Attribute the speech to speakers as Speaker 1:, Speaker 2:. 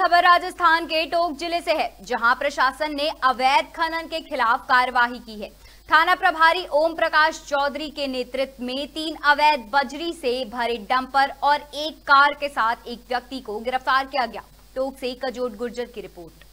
Speaker 1: खबर राजस्थान के टोक जिले से है जहां प्रशासन ने अवैध खनन के खिलाफ कार्यवाही की है थाना प्रभारी ओम प्रकाश चौधरी के नेतृत्व में तीन अवैध बजरी से भरे डंपर और एक कार के साथ एक व्यक्ति को गिरफ्तार किया गया टोक से कजोट गुर्जर की रिपोर्ट